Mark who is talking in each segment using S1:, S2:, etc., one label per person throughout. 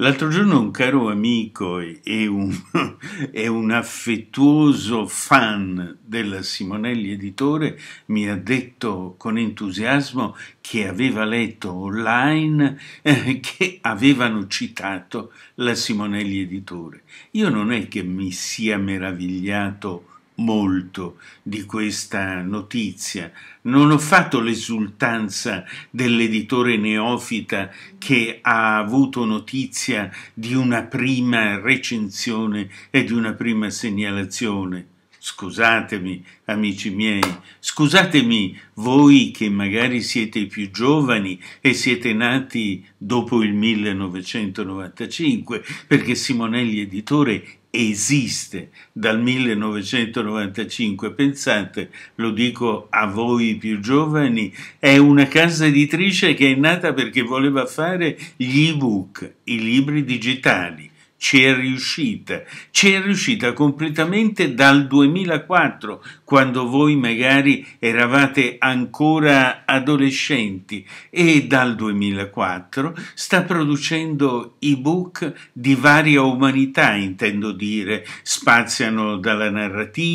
S1: L'altro giorno un caro amico e un, e un, affettuoso fan della Simonelli Editore mi ha detto con entusiasmo che aveva letto online eh, che avevano citato la Simonelli Editore. Io non è che mi sia meravigliato molto di questa notizia. Non ho fatto l'esultanza dell'editore neofita che ha avuto notizia di una prima recensione e di una prima segnalazione. Scusatemi, amici miei, scusatemi voi che magari siete i più giovani e siete nati dopo il 1995, perché Simonelli Editore esiste dal 1995, pensate, lo dico a voi più giovani, è una casa editrice che è nata perché voleva fare gli ebook, i libri digitali ci è riuscita, ci è riuscita completamente dal 2004, quando voi magari eravate ancora adolescenti e dal 2004 sta producendo ebook di varia umanità, intendo dire, spaziano dalla narrativa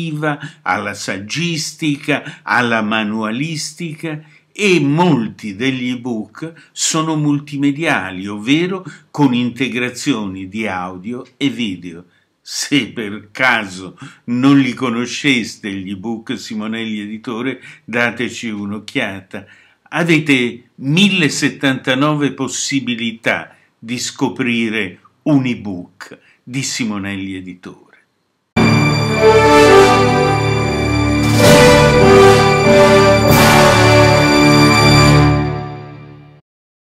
S1: alla saggistica, alla manualistica e molti degli ebook sono multimediali, ovvero con integrazioni di audio e video. Se per caso non li conosceste gli ebook Simonelli Editore, dateci un'occhiata. Avete 1079 possibilità di scoprire un ebook di Simonelli Editore.